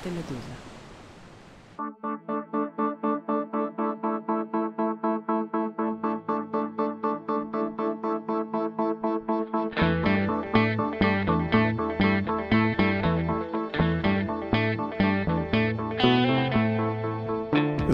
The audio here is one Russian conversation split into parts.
delle Medusa.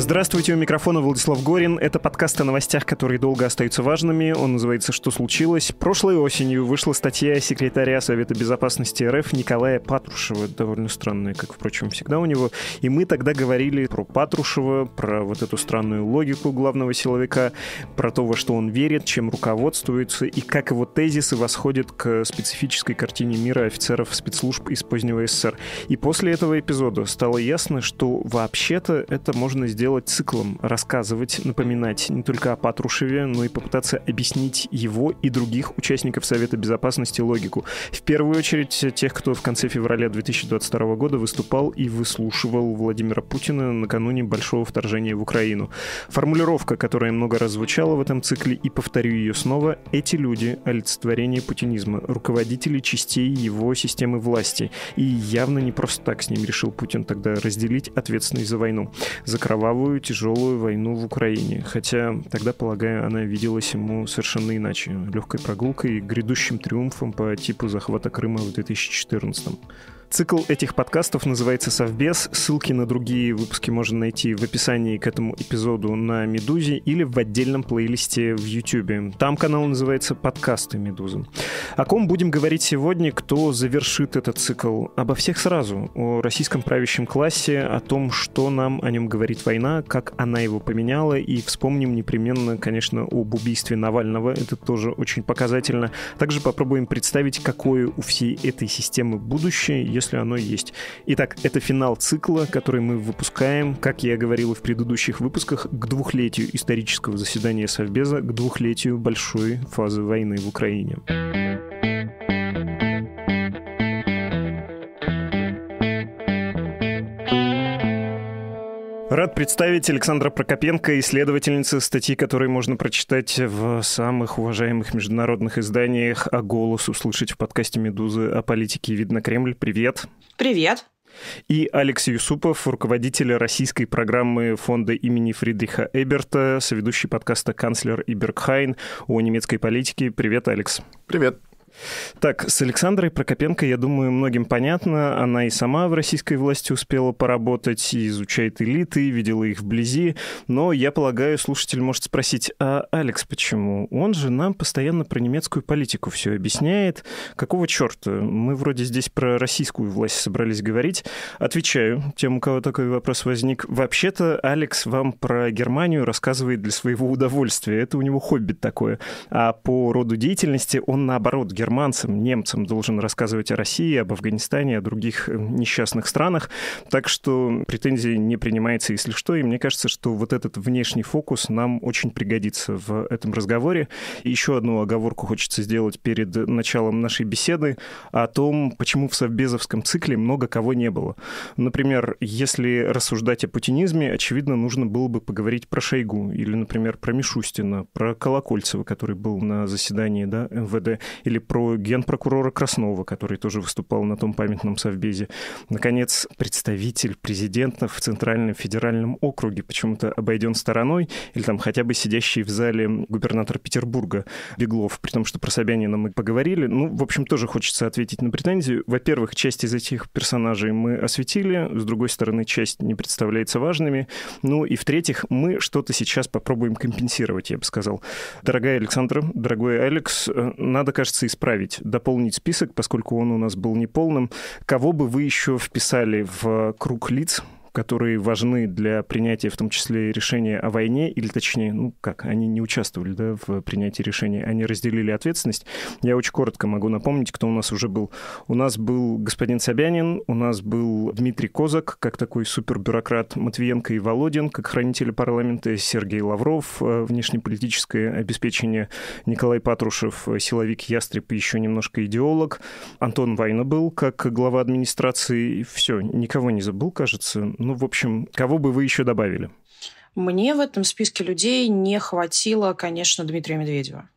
Здравствуйте, у микрофона Владислав Горин. Это подкаст о новостях, которые долго остаются важными. Он называется «Что случилось?». Прошлой осенью вышла статья секретаря Совета Безопасности РФ Николая Патрушева, довольно странная, как, впрочем, всегда у него. И мы тогда говорили про Патрушева, про вот эту странную логику главного силовика, про то, во что он верит, чем руководствуется и как его тезисы восходят к специфической картине мира офицеров спецслужб из позднего СССР. И после этого эпизода стало ясно, что вообще-то это можно сделать делать циклом, рассказывать, напоминать не только о Патрушеве, но и попытаться объяснить его и других участников Совета Безопасности логику. В первую очередь тех, кто в конце февраля 2022 года выступал и выслушивал Владимира Путина накануне большого вторжения в Украину. Формулировка, которая много раз звучала в этом цикле, и повторю ее снова, эти люди — олицетворение путинизма, руководители частей его системы власти. И явно не просто так с ним решил Путин тогда разделить ответственность за войну, за кровавую мировую тяжелую войну в Украине, хотя тогда, полагаю, она виделась ему совершенно иначе, легкой прогулкой и грядущим триумфом по типу захвата Крыма в 2014 Цикл этих подкастов называется «Совбез». Ссылки на другие выпуски можно найти в описании к этому эпизоду на «Медузе» или в отдельном плейлисте в YouTube. Там канал называется «Подкасты Медузы». О ком будем говорить сегодня, кто завершит этот цикл? Обо всех сразу. О российском правящем классе, о том, что нам о нем говорит война, как она его поменяла, и вспомним непременно, конечно, об убийстве Навального. Это тоже очень показательно. Также попробуем представить, какое у всей этой системы будущее, если оно есть. Итак, это финал цикла, который мы выпускаем, как я говорил в предыдущих выпусках, к двухлетию исторического заседания Совбеза, к двухлетию большой фазы войны в Украине. Рад представить Александра Прокопенко, исследовательница статьи, которые можно прочитать в самых уважаемых международных изданиях, а голос услышать в подкасте «Медузы» о политике «Видно Кремль». Привет! Привет! И Алекс Юсупов, руководитель российской программы фонда имени Фридриха Эберта, соведущий подкаста «Канцлер и Бергхайн» о немецкой политике. Привет, Алекс. Привет. Так, с Александрой Прокопенко, я думаю, многим понятно. Она и сама в российской власти успела поработать, и изучает элиты, и видела их вблизи. Но, я полагаю, слушатель может спросить, а Алекс почему? Он же нам постоянно про немецкую политику все объясняет. Какого черта? Мы вроде здесь про российскую власть собрались говорить. Отвечаю тем, у кого такой вопрос возник. Вообще-то Алекс вам про Германию рассказывает для своего удовольствия. Это у него хобби такое. А по роду деятельности он, наоборот, германцам, немцам должен рассказывать о России, об Афганистане, о других э, несчастных странах. Так что претензии не принимается, если что. И мне кажется, что вот этот внешний фокус нам очень пригодится в этом разговоре. И еще одну оговорку хочется сделать перед началом нашей беседы о том, почему в совбезовском цикле много кого не было. Например, если рассуждать о путинизме, очевидно, нужно было бы поговорить про Шойгу или, например, про Мишустина, про Колокольцева, который был на заседании да, МВД, или про генпрокурора Краснова, который тоже выступал на том памятном совбезе. Наконец, представитель президента в Центральном федеральном округе почему-то обойден стороной, или там хотя бы сидящий в зале губернатор Петербурга Беглов, при том, что про Собянина мы поговорили. Ну, в общем, тоже хочется ответить на претензию. Во-первых, часть из этих персонажей мы осветили, с другой стороны, часть не представляется важными. Ну и в-третьих, мы что-то сейчас попробуем компенсировать, я бы сказал. Дорогая Александра, дорогой Алекс, э, надо, кажется, исправить исправить, дополнить список, поскольку он у нас был неполным. Кого бы вы еще вписали в круг лиц, которые важны для принятия в том числе решения о войне, или точнее, ну как, они не участвовали да, в принятии решения, они разделили ответственность. Я очень коротко могу напомнить, кто у нас уже был. У нас был господин Собянин, у нас был Дмитрий Козак, как такой супербюрократ Матвиенко и Володин, как хранители парламента, Сергей Лавров, э, внешнеполитическое обеспечение, Николай Патрушев, э, силовик Ястреб и еще немножко идеолог, Антон Вайна был как глава администрации, все, никого не забыл, кажется, ну, в общем, кого бы вы еще добавили? Мне в этом списке людей не хватило, конечно, Дмитрия Медведева.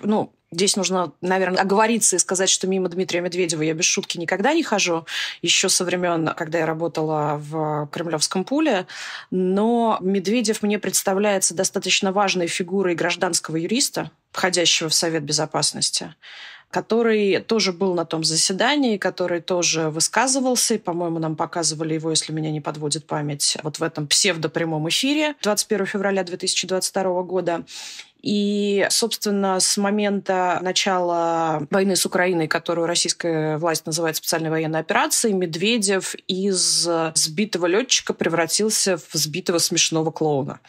Ну, Здесь нужно, наверное, оговориться и сказать, что мимо Дмитрия Медведева я без шутки никогда не хожу, еще со времен, когда я работала в Кремлевском пуле. Но Медведев мне представляется достаточно важной фигурой гражданского юриста, входящего в Совет Безопасности который тоже был на том заседании, который тоже высказывался, и, по-моему, нам показывали его, если меня не подводит память, вот в этом псевдопрямом эфире 21 февраля 2022 года. И, собственно, с момента начала войны с Украиной, которую российская власть называет специальной военной операцией, Медведев из сбитого летчика превратился в сбитого смешного клоуна.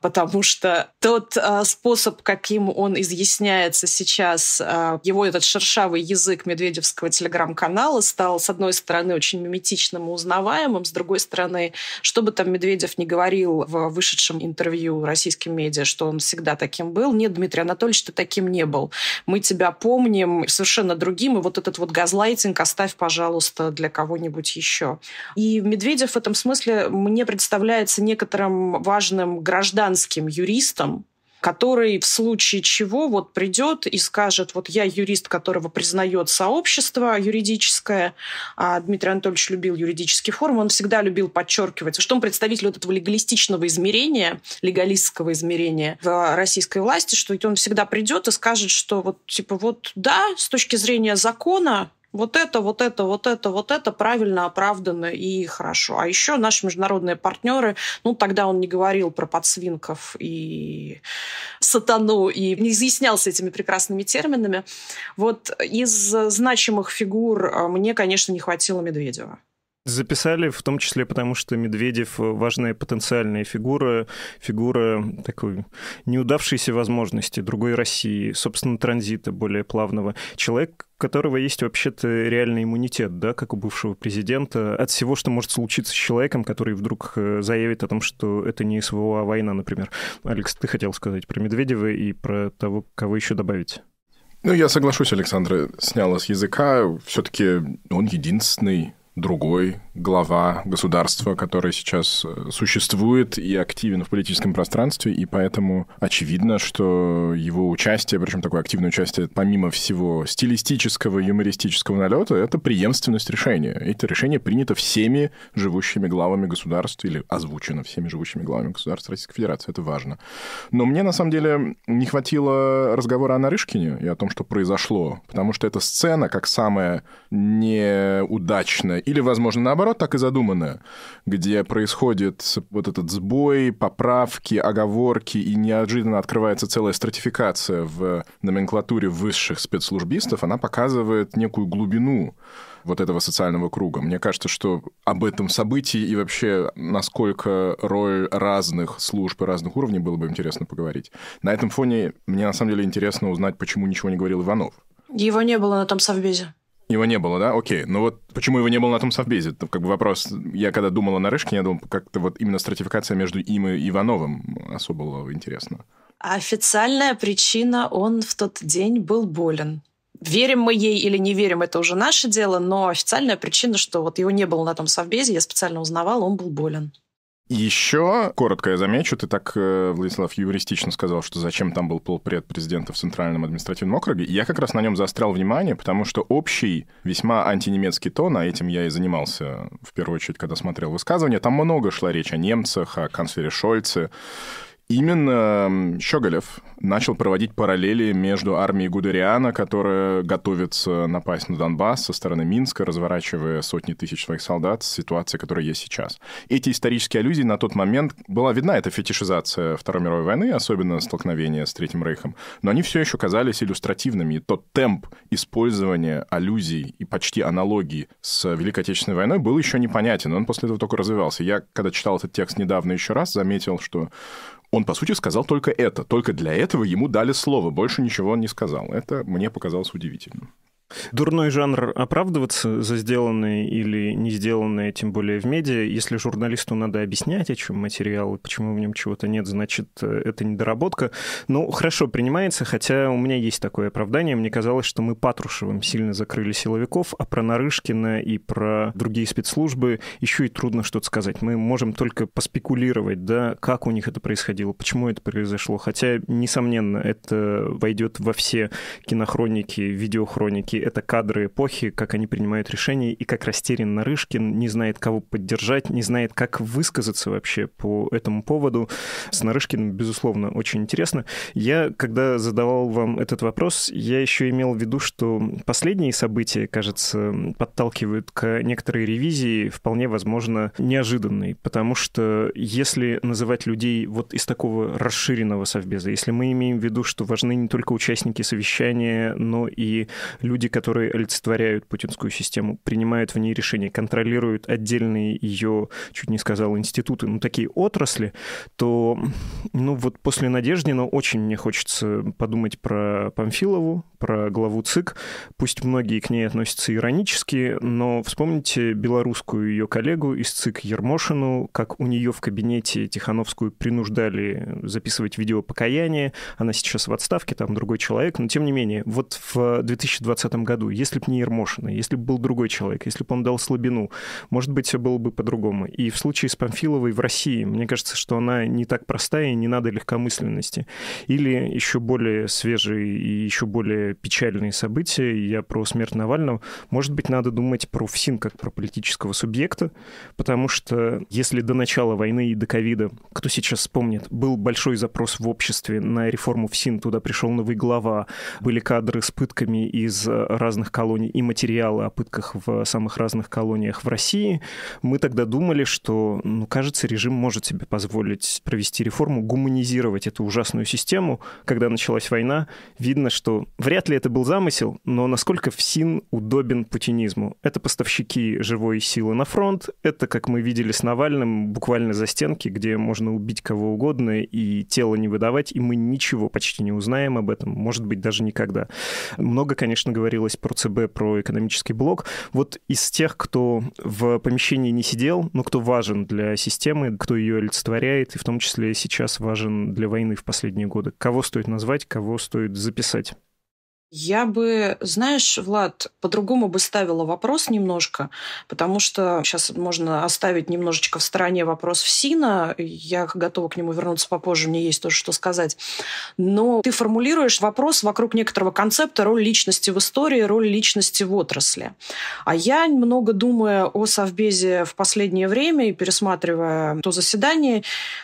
Потому что тот э, способ, каким он изъясняется сейчас, э, его этот шершавый язык медведевского телеграм-канала стал, с одной стороны, очень миметичным и узнаваемым, с другой стороны, что бы там Медведев не говорил в вышедшем интервью российским медиа, что он всегда таким был. Нет, Дмитрий Анатольевич, ты таким не был. Мы тебя помним совершенно другим, и вот этот вот газлайтинг оставь, пожалуйста, для кого-нибудь еще. И Медведев в этом смысле мне представляется некоторым важным гражданским юристом, который в случае чего вот придет и скажет, вот я юрист, которого признает сообщество юридическое, а Дмитрий Анатольевич любил юридический форум, он всегда любил подчеркивать, что он представитель вот этого легалистичного измерения, легалистского измерения в российской власти, что он всегда придет и скажет, что вот типа вот да, с точки зрения закона вот это, вот это, вот это, вот это правильно, оправдано и хорошо. А еще наши международные партнеры, ну тогда он не говорил про подсвинков и сатану и не изъяснялся этими прекрасными терминами. Вот из значимых фигур э, мне, конечно, не хватило Медведева. Записали в том числе потому, что Медведев важная потенциальная фигура, фигура такой неудавшейся возможности другой России, собственно, транзита более плавного. Человек, у которого есть вообще-то реальный иммунитет, да, как у бывшего президента, от всего, что может случиться с человеком, который вдруг э, заявит о том, что это не СВО, а война, например. Алекс, ты хотел сказать про Медведева и про того, кого еще добавить? Ну, я соглашусь, Александра сняла с языка. Все-таки он единственный другой глава государства, который сейчас э, существует и активен в политическом пространстве, и поэтому очевидно, что его участие, причем такое активное участие, помимо всего стилистического, юмористического налета, это преемственность решения. Это решение принято всеми живущими главами государства или озвучено всеми живущими главами государства Российской Федерации. Это важно. Но мне, на самом деле, не хватило разговора о Нарышкине и о том, что произошло, потому что эта сцена, как самая неудачная или, возможно, наоборот, так и задуманная, где происходит вот этот сбой, поправки, оговорки, и неожиданно открывается целая стратификация в номенклатуре высших спецслужбистов, она показывает некую глубину вот этого социального круга. Мне кажется, что об этом событии и вообще насколько роль разных служб и разных уровней было бы интересно поговорить. На этом фоне мне на самом деле интересно узнать, почему ничего не говорил Иванов. Его не было на том совбезе. Его не было, да? Окей. Ну вот почему его не было на том совбезе? Это как бы вопрос. Я когда думал о Нарышкине, я думал, как-то вот именно стратификация между им и Ивановым особо была интересна. А официальная причина, он в тот день был болен. Верим мы ей или не верим, это уже наше дело, но официальная причина, что вот его не было на том совбезе, я специально узнавала, он был болен. Еще, коротко я замечу, ты так, э, Владислав, юристично сказал, что зачем там был полпред президента в Центральном административном округе. Я как раз на нем заострял внимание, потому что общий, весьма антинемецкий тон, а этим я и занимался в первую очередь, когда смотрел высказывания, там много шла речь о немцах, о канцлере Шольце Именно Щеголев начал проводить параллели между армией Гудериана, которая готовится напасть на Донбасс со стороны Минска, разворачивая сотни тысяч своих солдат, с ситуацией, которая есть сейчас. Эти исторические аллюзии на тот момент была видна эта фетишизация Второй мировой войны, особенно столкновение с Третьим Рейхом, но они все еще казались иллюстративными. И тот темп использования аллюзий и почти аналогий с Великой Отечественной войной был еще непонятен. Он после этого только развивался. Я, когда читал этот текст недавно еще раз, заметил, что он, по сути, сказал только это. Только для этого ему дали слово, больше ничего он не сказал. Это мне показалось удивительным. Дурной жанр оправдываться за сделанное или не сделанное, тем более в медиа. Если журналисту надо объяснять, о чем материал, почему в нем чего-то нет, значит, э, это недоработка. Ну, хорошо принимается, хотя у меня есть такое оправдание. Мне казалось, что мы Патрушевым сильно закрыли силовиков, а про Нарышкина и про другие спецслужбы еще и трудно что-то сказать. Мы можем только поспекулировать, да, как у них это происходило, почему это произошло. Хотя, несомненно, это войдет во все кинохроники, видеохроники это кадры эпохи, как они принимают решения и как растерян Нарышкин, не знает, кого поддержать, не знает, как высказаться вообще по этому поводу. С Нарышкиным, безусловно, очень интересно. Я, когда задавал вам этот вопрос, я еще имел в виду, что последние события, кажется, подталкивают к некоторой ревизии, вполне возможно, неожиданной, потому что если называть людей вот из такого расширенного совбеза, если мы имеем в виду, что важны не только участники совещания, но и люди, люди, которые олицетворяют путинскую систему, принимают в ней решения, контролируют отдельные ее, чуть не сказал, институты, ну, такие отрасли, то, ну, вот после Надеждина очень мне хочется подумать про Памфилову, про главу ЦИК. Пусть многие к ней относятся иронически, но вспомните белорусскую ее коллегу из ЦИК Ермошину, как у нее в кабинете Тихановскую принуждали записывать видео покаяния. Она сейчас в отставке, там другой человек, но тем не менее, вот в 2020 этом году, если бы не Ермошина, если бы был другой человек, если бы он дал слабину, может быть, все было бы по-другому. И в случае с Памфиловой в России, мне кажется, что она не так простая и не надо легкомысленности. Или еще более свежие и еще более печальные события, я про смерть Навального, может быть, надо думать про ФСИН как про политического субъекта, потому что если до начала войны и до ковида, кто сейчас вспомнит, был большой запрос в обществе на реформу ФСИН, туда пришел новый глава, были кадры с пытками из э, разных колоний и материалы о пытках в самых разных колониях в России, мы тогда думали, что, ну, кажется, режим может себе позволить провести реформу, гуманизировать эту ужасную систему. Когда началась война, видно, что вряд ли это был замысел, но насколько ФСИН удобен путинизму. Это поставщики живой силы на фронт, это, как мы видели с Навальным, буквально за стенки, где можно убить кого угодно и тело не выдавать, и мы ничего почти не узнаем об этом, может быть, даже никогда. Много, конечно, говорит говорилось про ЦБ, про экономический блок. Вот из тех, кто в помещении не сидел, но кто важен для системы, кто ее олицетворяет, и в том числе сейчас важен для войны в последние годы, кого стоит назвать, кого стоит записать? Я бы, знаешь, Влад, по-другому бы ставила вопрос немножко, потому что сейчас можно оставить немножечко в стороне вопрос в СИНа. Я готова к нему вернуться попозже, мне есть тоже что сказать. Но ты формулируешь вопрос вокруг некоторого концепта роль личности в истории, роль личности в отрасли. А я, много думая о Совбезе в последнее время и пересматривая то заседание,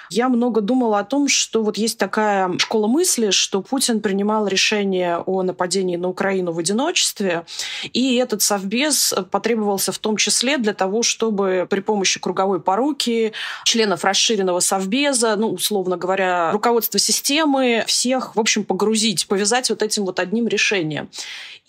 я много думала о том, что вот есть такая школа мысли, что Путин принимал решение о нападении нападении на Украину в одиночестве. И этот Совбез потребовался в том числе для того, чтобы при помощи круговой поруки членов расширенного Совбеза, ну, условно говоря, руководство системы, всех, в общем, погрузить, повязать вот этим вот одним решением.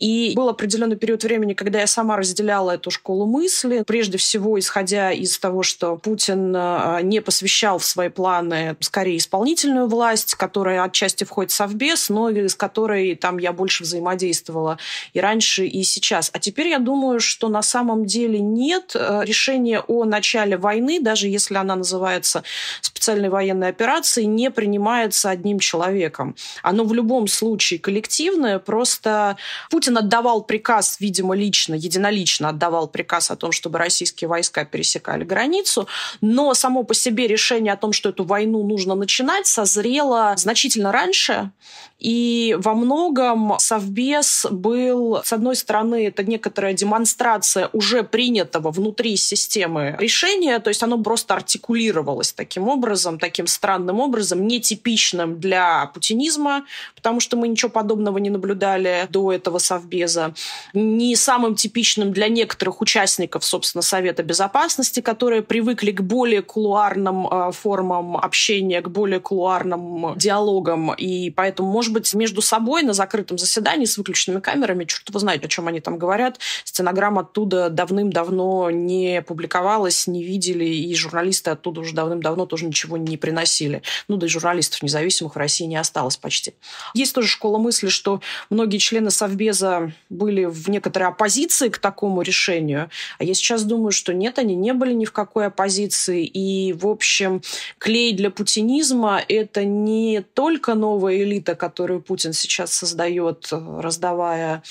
И был определенный период времени, когда я сама разделяла эту школу мысли, прежде всего исходя из того, что Путин а, не посвящал в свои планы скорее исполнительную власть, которая отчасти входит в Совбез, но из которой там я больше взаимодействовала и раньше, и сейчас. А теперь я думаю, что на самом деле нет э, решения о начале войны, даже если она называется специальной военной операцией, не принимается одним человеком. Оно в любом случае коллективное, просто Путин Путин отдавал приказ, видимо, лично, единолично отдавал приказ о том, чтобы российские войска пересекали границу, но само по себе решение о том, что эту войну нужно начинать, созрело значительно раньше, и во многом Совбез был, с одной стороны, это некоторая демонстрация уже принятого внутри системы решения, то есть оно просто артикулировалось таким образом, таким странным образом, нетипичным для путинизма, потому что мы ничего подобного не наблюдали до этого Совбеза, не самым типичным для некоторых участников, собственно, Совета Безопасности, которые привыкли к более кулуарным э, формам общения, к более кулуарным диалогам, и поэтому, может может быть, между собой на закрытом заседании с выключенными камерами, черт его знает, о чем они там говорят. Стенограмма оттуда давным-давно не публиковалась, не видели, и журналисты оттуда уже давным-давно тоже ничего не приносили. Ну, да и журналистов независимых в России не осталось почти. Есть тоже школа мысли, что многие члены Совбеза были в некоторой оппозиции к такому решению, а я сейчас думаю, что нет, они не были ни в какой оппозиции, и, в общем, клей для путинизма – это не только новая элита, которая которую Путин сейчас создает, э, раздавая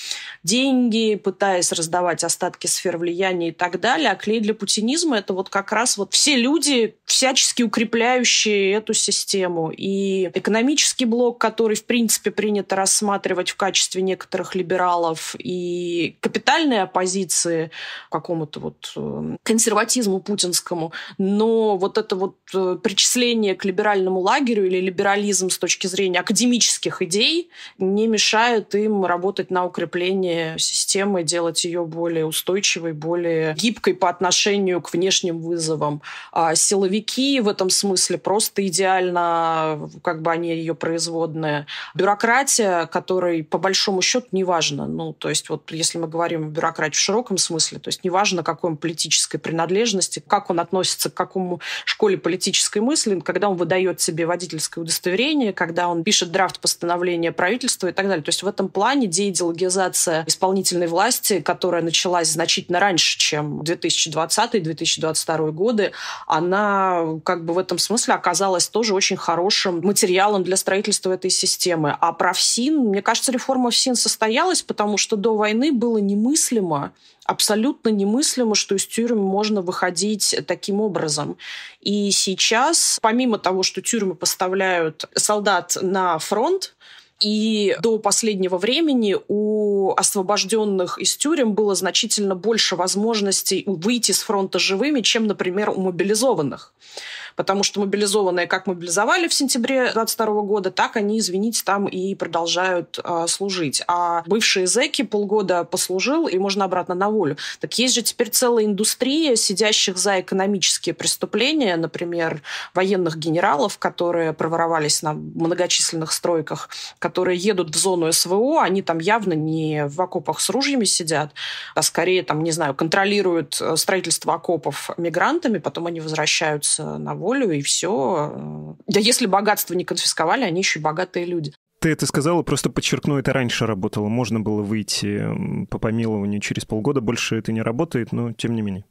деньги, пытаясь раздавать остатки сфер влияния и так далее. А клей для путинизма – это вот как раз вот все люди, всячески укрепляющие эту систему. И экономический блок, который, в принципе, принято рассматривать в качестве некоторых либералов, и капитальной оппозиции какому-то вот э, консерватизму путинскому. Но вот это вот э, причисление к либеральному лагерю или либерализм с точки зрения академических идей не мешает им работать на укрепление системы, делать ее более устойчивой, более гибкой по отношению к внешним вызовам. А силовики в этом смысле просто идеально, как бы они ее производные. Бюрократия, которой по большому счету неважно. Ну, то есть вот если мы говорим о бюрократии в широком смысле, то есть неважно, какой он политической принадлежности, как он относится к какому школе политической мысли, когда он выдает себе водительское удостоверение, когда он пишет драфт постановления становления правительства и так далее. То есть в этом плане деидеологизация исполнительной власти, которая началась значительно раньше, чем 2020-2022 годы, она как бы в этом смысле оказалась тоже очень хорошим материалом для строительства этой системы. А про ФСИН, мне кажется, реформа ФСИН состоялась, потому что до войны было немыслимо абсолютно немыслимо, что из тюрьмы можно выходить таким образом. И сейчас, помимо того, что тюрьмы поставляют солдат на фронт, и до последнего времени у освобожденных из тюрем было значительно больше возможностей выйти с фронта живыми, чем, например, у мобилизованных потому что мобилизованные как мобилизовали в сентябре 22 года, так они, извините, там и продолжают э, служить. А бывшие зэки полгода послужил, и можно обратно на волю. Так есть же теперь целая индустрия сидящих за экономические преступления, например, военных генералов, которые проворовались на многочисленных стройках, которые едут в зону СВО, они там явно не в окопах с ружьями сидят, а скорее там, не знаю, контролируют э, строительство окопов мигрантами, потом они возвращаются на волю волю, и все. Э. Да если богатство не конфисковали, они еще богатые люди. Ты это сказала, просто подчеркну, это раньше работало. Можно было выйти по помилованию через полгода, больше это не работает, но тем не менее.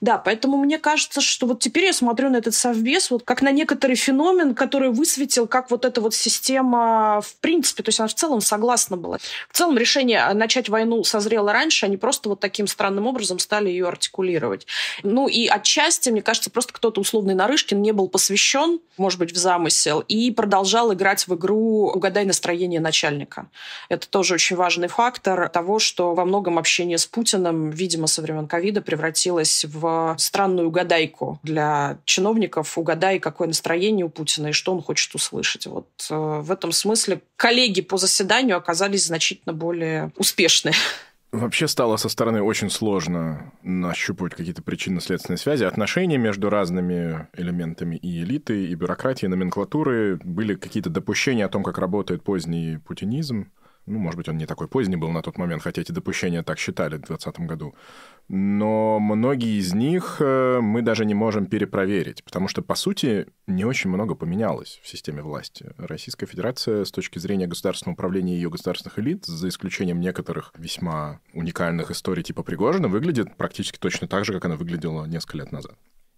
Да, поэтому мне кажется, что вот теперь я смотрю на этот совбез вот как на некоторый феномен, который высветил, как вот эта вот система в принципе, то есть она в целом согласна была. В целом решение а, начать войну созрело раньше, они просто вот таким странным образом стали ее артикулировать. Ну и отчасти, мне кажется, просто кто-то условный Нарышкин не был посвящен, может быть, в замысел, и продолжал играть в игру «Угадай настроение начальника». Это тоже очень важный фактор того, что во многом общение с Путиным, видимо, со времен ковида превратилось играть в странную гадайку для чиновников. Угадай, какое настроение у Путина и что он хочет услышать. Вот э, в этом смысле коллеги по заседанию оказались значительно более успешны. Вообще стало со стороны очень сложно нащупывать какие-то причинно-следственные связи. Отношения между разными элементами и элиты, и бюрократии, и номенклатуры. Были какие-то допущения о том, как работает поздний путинизм. Ну, может быть, он не такой поздний был на тот момент, хотя эти допущения так считали в 2020 году но многие из них э, мы даже не можем перепроверить, потому что, по сути, не очень много поменялось в системе власти. Российская Федерация с точки зрения государственного управления и ее государственных элит, за исключением некоторых весьма уникальных историй типа Пригожина, выглядит практически точно так же, как она выглядела несколько лет назад.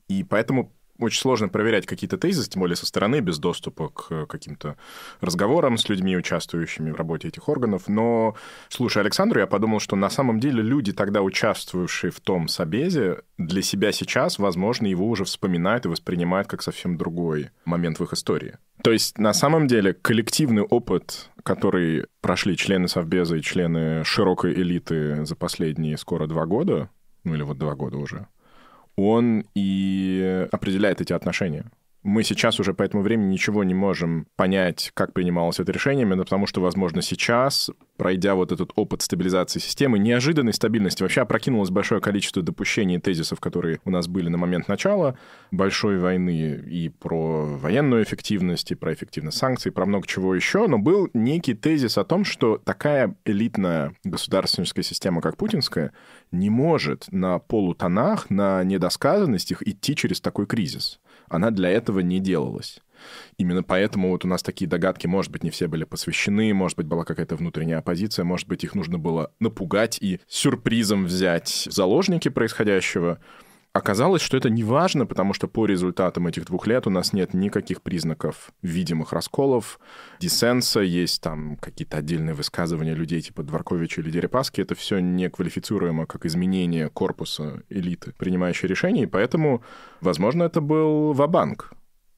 И поэтому очень сложно проверять какие-то тезисы, тем более со стороны, без доступа к э, каким-то разговорам с людьми, участвующими в работе этих органов. Но, слушая Александру, я подумал, что на самом деле люди, тогда участвовавшие в том собезе, для себя сейчас, возможно, его уже вспоминают и воспринимают как совсем другой момент в их истории. То есть, на самом деле, коллективный опыт, который прошли члены Совбеза и члены широкой элиты за последние скоро два года, ну или вот два года уже, он и э, определяет эти отношения мы сейчас уже по этому времени ничего не можем понять, как принималось это решение, именно потому что, возможно, сейчас, пройдя вот этот опыт стабилизации системы, неожиданной стабильности, вообще опрокинулось большое количество допущений и тезисов, которые у нас были на момент начала большой войны и про военную эффективность, и про эффективность санкций, и про много чего еще, но был некий тезис о том, что такая элитная государственная система, как путинская, не может на полутонах, на недосказанностях идти через такой кризис она для этого не делалась. Именно поэтому вот у нас такие догадки, может быть, не все были посвящены, может быть, была какая-то внутренняя оппозиция, может быть, их нужно было напугать и сюрпризом взять заложники происходящего. Оказалось, что это не важно, потому что по результатам этих двух лет у нас нет никаких признаков видимых расколов, диссенса, есть там какие-то отдельные высказывания людей типа Дворковича или Дерипаски. Это все не квалифицируемо как изменение корпуса элиты, принимающей решения, и поэтому, возможно, это был вабанк.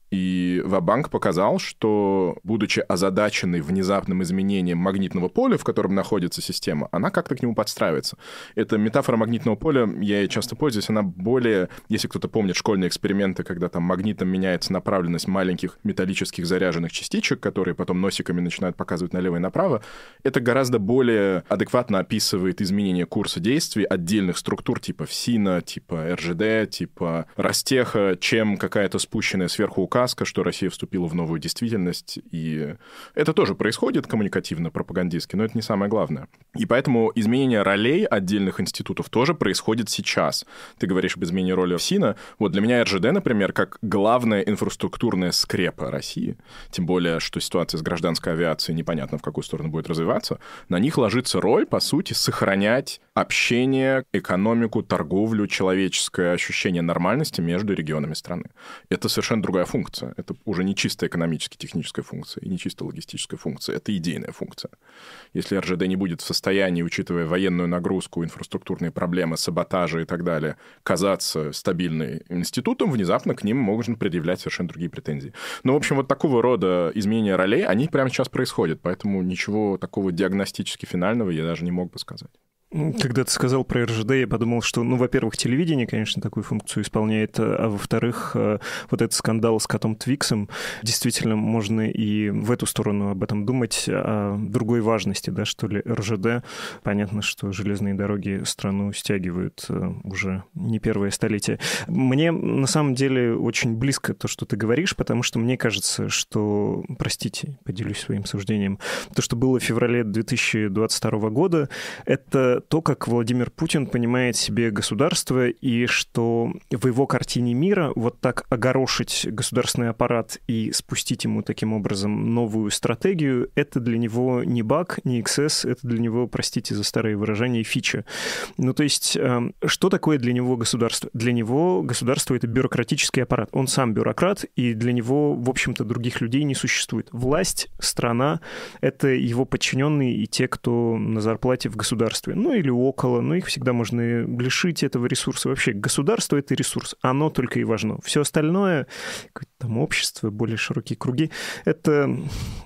И Вабанк показал, что, будучи озадаченной внезапным изменением магнитного поля, в котором находится система, она как-то к нему подстраивается. Эта метафора магнитного поля, я ей часто пользуюсь, она более, если кто-то помнит школьные эксперименты, когда там магнитом меняется направленность маленьких металлических заряженных частичек, которые потом носиками начинают показывать налево и направо, это гораздо более адекватно описывает изменение курса действий отдельных структур типа ФСИНа, типа РЖД, типа Растеха, чем какая-то спущенная сверху указка указка, что Россия вступила в новую действительность, и это тоже происходит коммуникативно, пропагандистски, но это не самое главное. И поэтому изменение ролей отдельных институтов тоже происходит сейчас. Ты говоришь об изменении роли СИНа. Вот для меня РЖД, например, как главная инфраструктурная скрепа России, тем более, что ситуация с гражданской авиацией непонятно в какую сторону будет развиваться, на них ложится роль, по сути, сохранять общение, экономику, торговлю, человеческое ощущение нормальности между регионами страны. Это совершенно другая функция функция. Это уже не чисто экономически-техническая функция и не чисто логистическая функция. Это идейная функция. Если РЖД не будет в состоянии, учитывая военную нагрузку, инфраструктурные проблемы, саботажи и так далее, казаться стабильным институтом, внезапно к ним можно предъявлять совершенно другие претензии. Ну, в общем, вот такого рода изменения ролей, они прямо сейчас происходят. Поэтому ничего такого диагностически финального я даже не мог бы сказать. Когда ну, ты сказал про РЖД, я подумал, что, ну, во-первых, телевидение, конечно, такую функцию исполняет, а, а во-вторых, а, вот этот скандал с котом Твиксом, действительно, можно и в эту сторону об этом думать, о а другой важности, да, что ли, РЖД. Понятно, что железные дороги страну стягивают уже не первое столетие. Мне, на самом деле, очень близко то, что ты говоришь, потому что мне кажется, что, простите, поделюсь своим суждением, то, что было в феврале 2022 года, это то, как Владимир Путин понимает себе государство, и что в его картине мира вот так огорошить государственный аппарат и спустить ему таким образом новую стратегию, это для него не баг, не XS, это для него, простите за старые выражения, фича. Ну, то есть, э, что такое для него государство? Для него государство — это бюрократический аппарат. Он сам бюрократ, и для него, в общем-то, других людей не существует. Власть, страна — это его подчиненные и те, кто на зарплате в государстве. Ну, ну или около, но их всегда можно лишить этого ресурса. Вообще государство — это ресурс, оно только и важно. Все остальное, там общество, более широкие круги, это,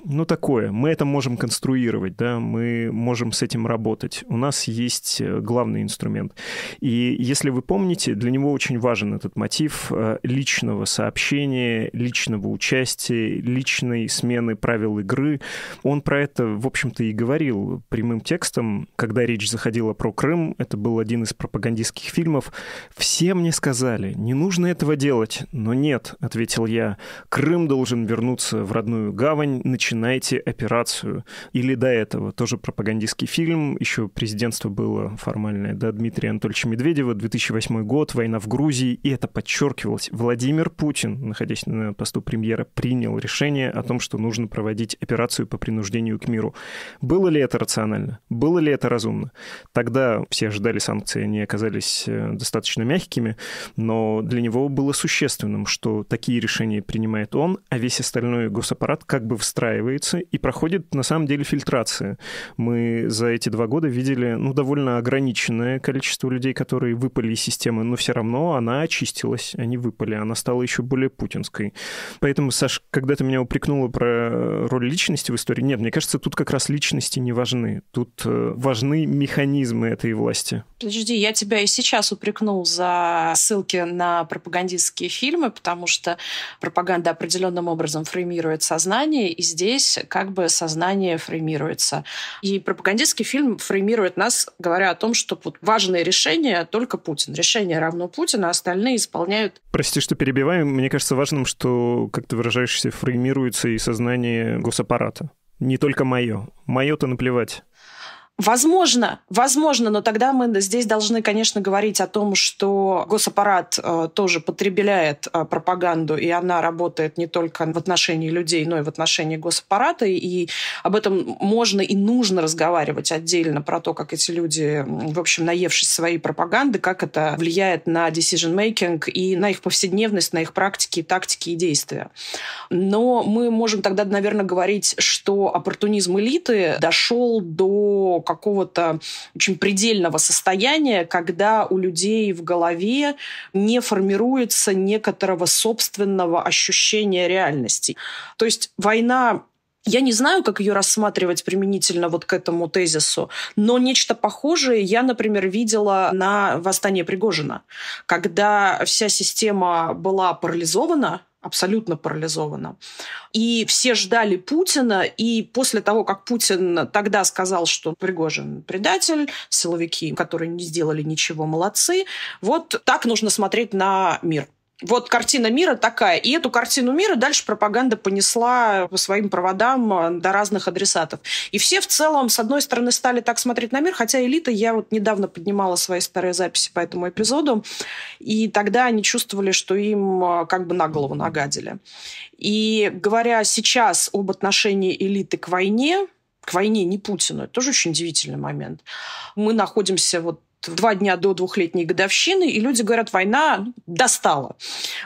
ну, такое. Мы это можем конструировать, да, мы можем с этим работать. У нас есть э, главный инструмент. И если вы помните, для него очень важен этот мотив э, личного сообщения, личного участия, личной смены правил игры. Он про это, в общем-то, и говорил прямым текстом, когда речь заходила выходила про Крым, это был один из пропагандистских фильмов. Все мне сказали, не нужно этого делать, но нет, ответил я, Крым должен вернуться в родную гавань, начинайте операцию. Или до этого, тоже пропагандистский фильм, еще президентство было формальное до да, Дмитрия Анатольевича Медведева, 2008 год, война в Грузии, и это подчеркивалось. Владимир Путин, находясь на посту премьера, принял решение о том, что нужно проводить операцию по принуждению к миру. Было ли это рационально? Было ли это разумно? Тогда все ожидали санкции, они оказались э, достаточно мягкими, но для него было существенным, что такие решения принимает он, а весь остальной госаппарат как бы встраивается и проходит на самом деле фильтрация. Мы за эти два года видели ну, довольно ограниченное количество людей, которые выпали из системы, но все равно она очистилась, они выпали, она стала еще более путинской. Поэтому, Саш, когда ты меня упрекнула про роль личности в истории, нет, мне кажется, тут как раз личности не важны. Тут э, важны механизмы механизмы этой власти. Подожди, я тебя и сейчас упрекнул за ссылки на пропагандистские фильмы, потому что пропаганда определенным образом фреймирует сознание, и здесь как бы сознание фреймируется. И пропагандистский фильм фреймирует нас, говоря о том, что важные решения только Путин. Решение равно Путину, а остальные исполняют... Прости, что перебиваем. Мне кажется важным, что, как ты выражаешься, фреймируется и сознание госаппарата. Не только мое. Мое-то наплевать. Возможно, возможно, но тогда мы здесь должны, конечно, говорить о том, что госаппарат э, тоже потребляет э, пропаганду, и она работает не только в отношении людей, но и в отношении госаппарата, и об этом можно и нужно разговаривать отдельно, про то, как эти люди, в общем, наевшись своей пропаганды, как это влияет на decision-making и на их повседневность, на их практики, тактики и действия. Но мы можем тогда, наверное, говорить, что оппортунизм элиты дошел до какого-то очень предельного состояния, когда у людей в голове не формируется некоторого собственного ощущения реальности. То есть война я не знаю, как ее рассматривать применительно вот к этому тезису, но нечто похожее я, например, видела на восстании Пригожина, когда вся система была парализована, абсолютно парализована. И все ждали Путина, и после того, как Путин тогда сказал, что Пригожин предатель, силовики, которые не сделали ничего, молодцы, вот так нужно смотреть на мир вот картина мира такая. И эту картину мира дальше пропаганда понесла по своим проводам э, до разных адресатов. И все в целом, с одной стороны, стали так смотреть на мир, хотя элита, я вот недавно поднимала свои старые записи по этому эпизоду, и тогда они чувствовали, что им э, как бы на голову нагадили. И говоря сейчас об отношении элиты к войне, к войне, не Путину. Это тоже очень удивительный момент. Мы находимся вот два дня до двухлетней годовщины, и люди говорят, война достала.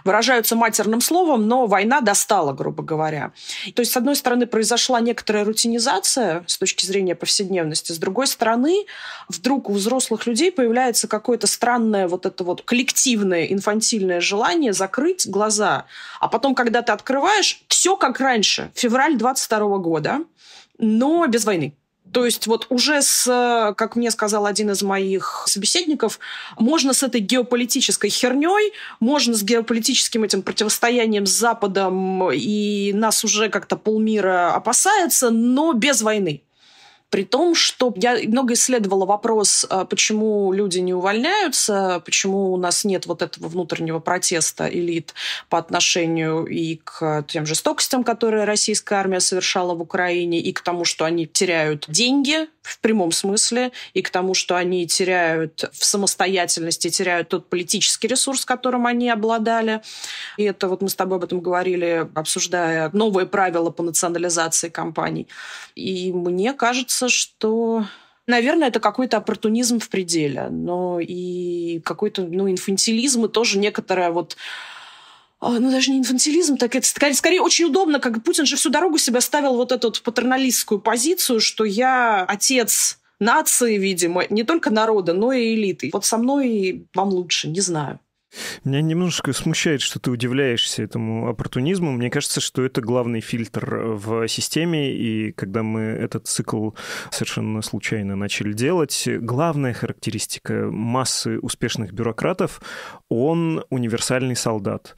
Выражаются матерным словом, но война достала, грубо говоря. То есть, с одной стороны, произошла некоторая рутинизация с точки зрения повседневности, с другой стороны, вдруг у взрослых людей появляется какое-то странное вот это вот коллективное инфантильное желание закрыть глаза. А потом, когда ты открываешь, все как раньше, февраль 22 года, но без войны. То есть вот уже с, э, как мне сказал один из моих собеседников, можно с этой геополитической херней, можно с геополитическим этим противостоянием с Западом, и нас уже как-то полмира опасается, но без войны. При том, что я много исследовала вопрос, а, почему люди не увольняются, почему у нас нет вот этого внутреннего протеста элит по отношению и к тем жестокостям, которые российская армия совершала в Украине, и к тому, что они теряют деньги в прямом смысле, и к тому, что они теряют в самостоятельности, теряют тот политический ресурс, которым они обладали. И это вот мы с тобой об этом говорили, обсуждая новые правила по национализации компаний. И мне кажется, кажется, что Наверное, это какой-то оппортунизм в пределе, но и какой-то ну, инфантилизм и тоже некоторая вот а, ну, даже не инфантилизм, так это скорее, скорее очень удобно, как Путин же всю дорогу себя ставил вот эту вот патерналистскую позицию, что я отец нации, видимо, не только народа, но и элиты. Вот со мной вам лучше, не знаю. Меня немножко смущает, что ты удивляешься этому оппортунизму. Мне кажется, что это главный фильтр э, в системе, и когда мы этот цикл совершенно случайно начали делать, главная характеристика массы успешных бюрократов — он универсальный солдат.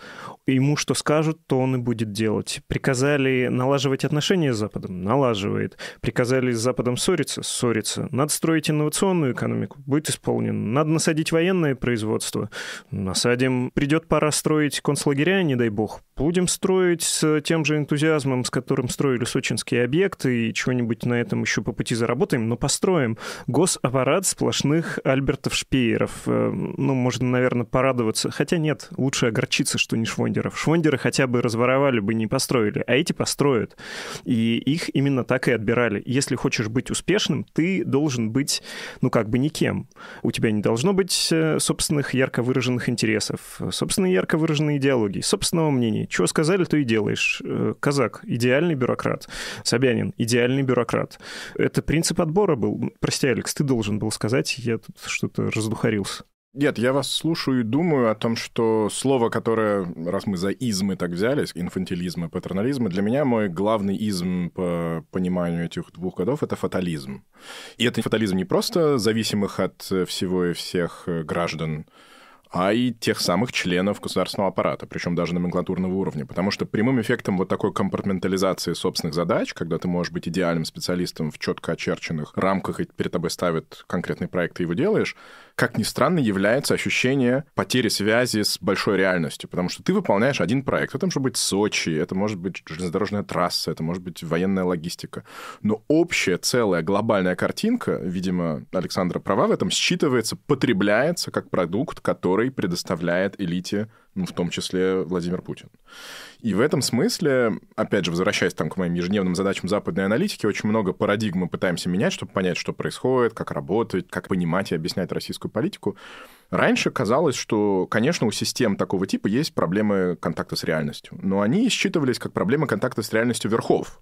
Ему что скажут, то он и будет делать. Приказали налаживать отношения с Западом — налаживает. Приказали с Западом ссориться — ссорится. Надо строить инновационную экономику — будет исполнено. Надо насадить военное производство — насадит посадим. Придет пора строить концлагеря, не дай бог. Будем строить с тем же энтузиазмом, с которым строили сочинские объекты, и чего-нибудь на этом еще по пути заработаем, но построим. Госаппарат сплошных Альбертов-Шпееров. Э, ну, можно, наверное, порадоваться. Хотя нет, лучше огорчиться, что не Швондеров. Швондеры хотя бы разворовали бы, не построили, а эти построят. И их именно так и отбирали. Если хочешь быть успешным, ты должен быть, ну, как бы никем. У тебя не должно быть э, собственных ярко выраженных интересов интересов, собственные ярко выраженные идеологии, собственного мнения. Чего сказали, то и делаешь. Э, казак — идеальный бюрократ. Собянин — идеальный бюрократ. Это принцип отбора был. Прости, Алекс, ты должен был сказать, я тут что-то раздухарился. Нет, я вас слушаю и думаю о том, что слово, которое, раз мы за измы так взялись, инфантилизм и патернализм, для меня мой главный изм по пониманию этих двух годов — это фатализм. И это фатализм не просто зависимых от всего и всех э, граждан, а и тех самых членов государственного аппарата, причем даже номенклатурного уровня. Потому что прямым эффектом вот такой компартментализации собственных задач, когда ты можешь быть идеальным специалистом в четко очерченных рамках, и перед тобой ставят конкретный проект, ты его делаешь, как ни странно, является ощущение потери связи с большой реальностью, потому что ты выполняешь один проект. Это может быть Сочи, это может быть железнодорожная трасса, это может быть военная логистика. Но общая, целая, глобальная картинка, видимо, Александра права в этом, считывается, потребляется как продукт, который предоставляет элите ну, в том числе Владимир Путин. И в этом смысле, опять же, возвращаясь там к моим ежедневным задачам западной аналитики, очень много парадигм мы пытаемся менять, чтобы понять, что происходит, как работает как понимать и объяснять российскую политику. Раньше казалось, что, конечно, у систем такого типа есть проблемы контакта с реальностью, но они считывались как проблемы контакта с реальностью верхов.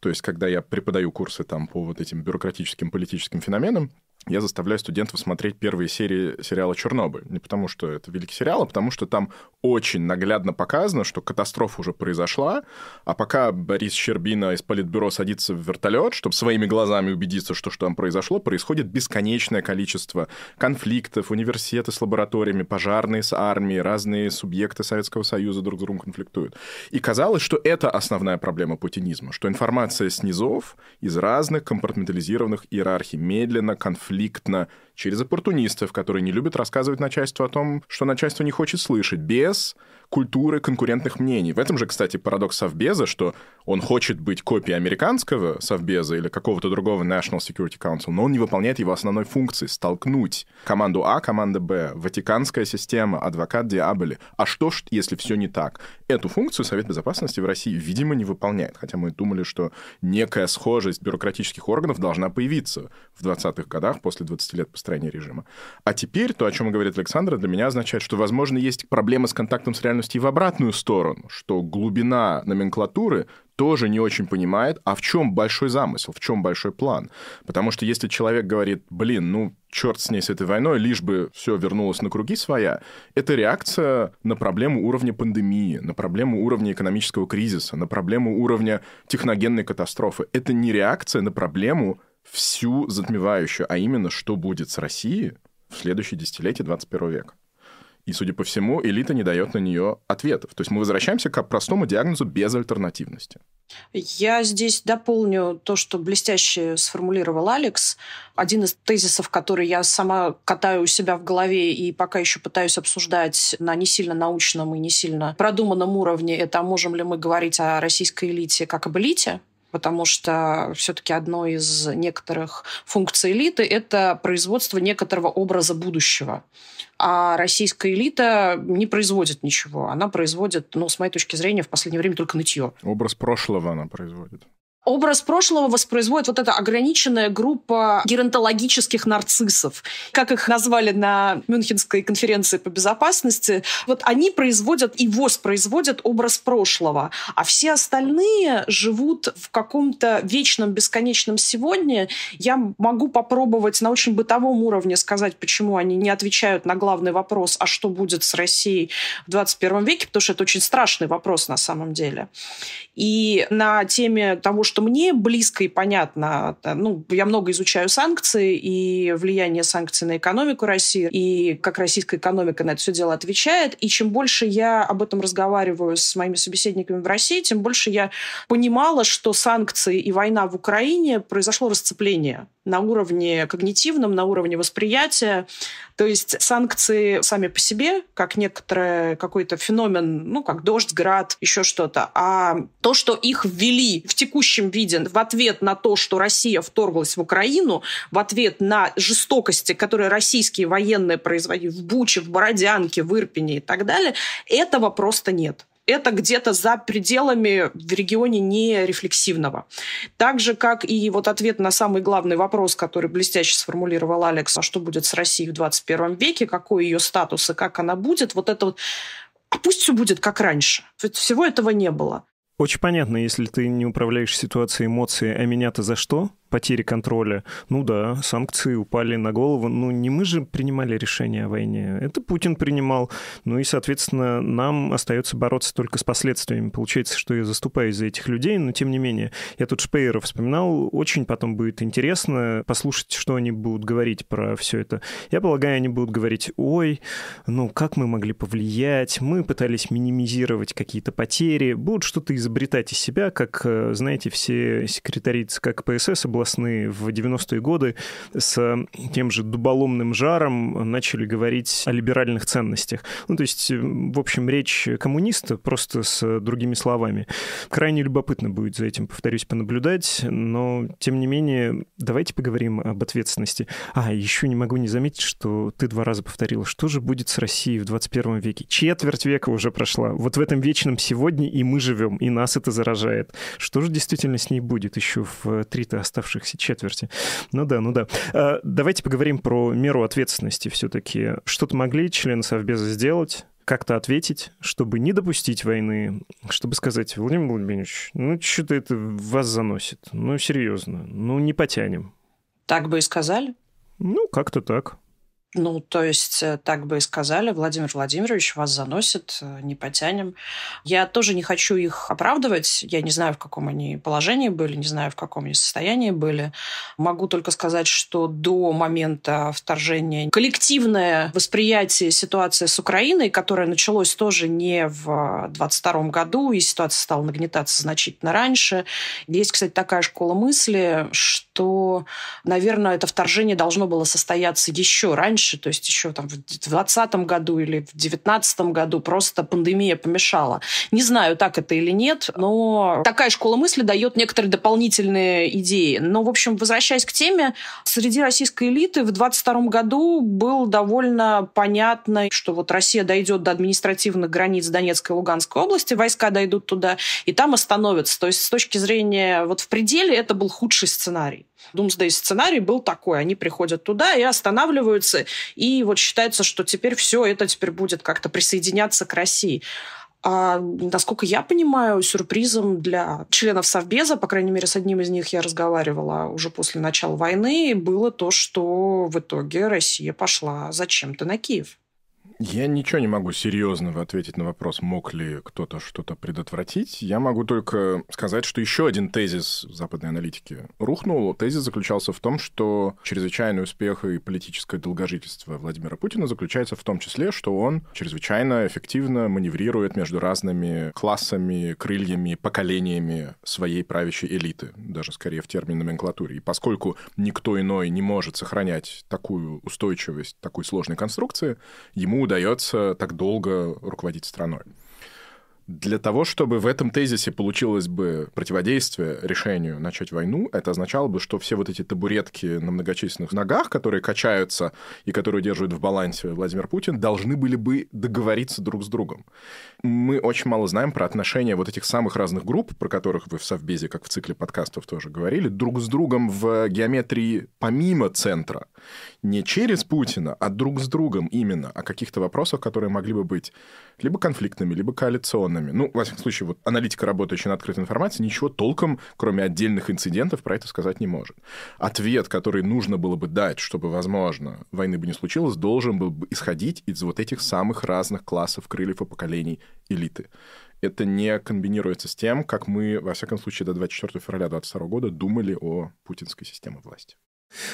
То есть, когда я преподаю курсы там, по вот этим бюрократическим политическим феноменам, я заставляю студентов смотреть первые серии сериала «Чернобыль». Не потому, что это великий сериал, а потому, что там очень наглядно показано, что катастрофа уже произошла, а пока Борис Щербина из Политбюро садится в вертолет, чтобы своими глазами убедиться, что, что там произошло, происходит бесконечное количество конфликтов, университеты с лабораториями, пожарные с армией, разные субъекты Советского Союза друг с другом конфликтуют. И казалось, что это основная проблема путинизма, что информация снизов, из разных компартментализированных иерархий медленно, конфликтует конфликтно, через оппортунистов, которые не любят рассказывать начальству о том, что начальство не хочет слышать, без культуры конкурентных мнений. В этом же, кстати, парадокс Совбеза, что он хочет быть копией американского Совбеза или какого-то другого National Security Council, но он не выполняет его основной функции — столкнуть команду А, команда Б, Ватиканская система, адвокат Диаболи. А что если все не так? Эту функцию Совет Безопасности в России, видимо, не выполняет, хотя мы думали, что некая схожесть бюрократических органов должна появиться в 20-х годах после 20 лет построения режима. А теперь то, о чем говорит Александра, для меня означает, что, возможно, есть проблемы с контактом с реальностью вероятности и в обратную сторону, что глубина номенклатуры тоже не очень понимает, а в чем большой замысел, в чем большой план. Потому что если человек говорит, блин, ну черт с ней с этой войной, лишь бы все вернулось на круги своя, это реакция на проблему уровня пандемии, на проблему уровня экономического кризиса, на проблему уровня техногенной катастрофы. Это не реакция на проблему всю затмевающую, а именно что будет с Россией в следующие десятилетия 21 века. И, судя по всему, элита не дает на нее ответов. То есть мы возвращаемся к простому диагнозу без альтернативности. Я здесь дополню то, что блестяще сформулировал Алекс. Один из тезисов, который я сама катаю у себя в голове и пока еще пытаюсь обсуждать на не сильно научном и не сильно продуманном уровне, это «А можем ли мы говорить о российской элите как об элите, потому что все-таки одной из некоторых функций элиты – это производство некоторого образа будущего. А российская элита не производит ничего. Она производит, ну, с моей точки зрения, в последнее время только нытье. Образ прошлого она производит. Образ прошлого воспроизводит вот эта ограниченная группа геронтологических нарциссов, как их назвали на Мюнхенской конференции по безопасности. Вот они производят и воспроизводят образ прошлого, а все остальные живут в каком-то вечном, бесконечном сегодня. Я могу попробовать на очень бытовом уровне сказать, почему они не отвечают на главный вопрос, а что будет с Россией в 21 веке, потому что это очень страшный вопрос на самом деле. И на теме того, что что мне близко и понятно, а, ну, я много изучаю санкции и влияние санкций на экономику России, и как российская экономика на это все дело отвечает. И чем больше я об этом разговариваю с моими собеседниками в России, тем больше я понимала, что санкции и война в Украине произошло расцепление на уровне когнитивном, на уровне восприятия. То есть санкции сами по себе, как некоторое какой-то феномен, ну, как дождь, град, еще что-то. А то, что их ввели в текущем виде в ответ на то, что Россия вторглась в Украину, в ответ на жестокости, которые российские военные производили в Буче, в Бородянке, в Ирпене и так далее, этого просто нет это где-то за пределами в регионе не рефлексивного. Так же, как и вот ответ на самый главный вопрос, который блестяще сформулировал Алекс, а что будет с Россией в 21 веке, какой ее статус и как она будет, вот это вот а пусть все будет как раньше. Ведь всего этого не было. Очень понятно, если ты не управляешь ситуацией эмоции, а меня-то за что? потери контроля. Ну да, санкции упали на голову. Ну не мы же принимали решение о войне, это Путин принимал. Ну и, соответственно, нам остается бороться только с последствиями. Получается, что я заступаюсь за этих людей, но тем не менее. Я тут Шпейера вспоминал, очень потом будет интересно послушать, что они будут говорить про все это. Я полагаю, они будут говорить, ой, ну как мы могли повлиять, мы пытались минимизировать какие-то потери, будут что-то изобретать из себя, как, э, знаете, все секретарицы, как ПСС обладают снова сны в 90-е годы с тем же дуболомным жаром начали говорить о либеральных ценностях. Ну, то есть, в общем, речь коммуниста просто с другими словами. Крайне любопытно будет за этим, повторюсь, понаблюдать, но, тем не менее, давайте поговорим об ответственности. А, еще не могу не заметить, что ты два раза повторил, что же будет с Россией в 21 веке? Четверть века уже прошла. Вот в этом вечном сегодня и мы живем, и нас это заражает. Что же действительно с ней будет еще в три-то оставшиеся оставшихся четверти. Ну да, ну да. А, давайте поговорим про меру ответственности все-таки. Что-то могли члены Совбеза сделать? как-то ответить, чтобы не допустить войны, чтобы сказать, Владимир Владимирович, ну что-то это вас заносит, ну серьезно, ну не потянем. Так бы и сказали? Ну, как-то так. Ну, то есть, э, так бы и сказали, Владимир Владимирович, вас заносит, э, не потянем. Я тоже не хочу их оправдывать. Я не знаю, в каком они положении были, не знаю, в каком они состоянии были. Могу только сказать, что до момента вторжения коллективное восприятие ситуации с Украиной, которое началось тоже не в 22 году, и ситуация стала нагнетаться значительно раньше. Есть, кстати, такая школа мысли, что что, наверное, это вторжение должно было состояться еще раньше, то есть еще там в 2020 году или в 2019 году просто пандемия помешала. Не знаю, так это или нет, но такая школа мысли дает некоторые дополнительные идеи. Но, в общем, возвращаясь к теме, среди российской элиты в 2022 году было довольно понятно, что вот Россия дойдет до административных границ Донецкой и Луганской области, войска дойдут туда, и там остановятся. То есть с точки зрения вот в пределе это был худший сценарий сценарий. Думсдей сценарий был такой. Они приходят туда и останавливаются, и вот считается, что теперь все это теперь будет как-то присоединяться к России. А, насколько я понимаю, сюрпризом для членов Совбеза, по крайней мере, с одним из них я разговаривала уже после начала войны, было то, что в итоге Россия пошла зачем-то на Киев. Я ничего не могу серьезного ответить на вопрос, мог ли кто-то что-то предотвратить. Я могу только сказать, что еще один тезис западной аналитики рухнул. Тезис заключался в том, что чрезвычайный успех и политическое долгожительство Владимира Путина заключается в том числе, что он чрезвычайно эффективно маневрирует между разными классами, крыльями, поколениями своей правящей элиты, даже скорее в термин номенклатуре. И поскольку никто иной не может сохранять такую устойчивость, такой сложной конструкции, ему удается удается так долго руководить страной. Для того, чтобы в этом тезисе получилось бы противодействие решению начать войну, это означало бы, что все вот эти табуретки на многочисленных ногах, которые качаются и которые держит в балансе Владимир Путин, должны были бы договориться друг с другом. Мы очень мало знаем про отношения вот этих самых разных групп, про которых вы в Совбезе, как в цикле подкастов тоже говорили, друг с другом в геометрии помимо центра не через Путина, а друг с другом именно о каких-то вопросах, которые могли бы быть либо конфликтными, либо коалиционными. Ну, во всяком случае, вот аналитика, работающая на открытой информации, ничего толком, кроме отдельных инцидентов, про это сказать не может. Ответ, который нужно было бы дать, чтобы, возможно, войны бы не случилось, должен был бы исходить из вот этих самых разных классов, крыльев и поколений элиты это не комбинируется с тем, как мы, во всяком случае, до 24 февраля 2022 года думали о путинской системе власти.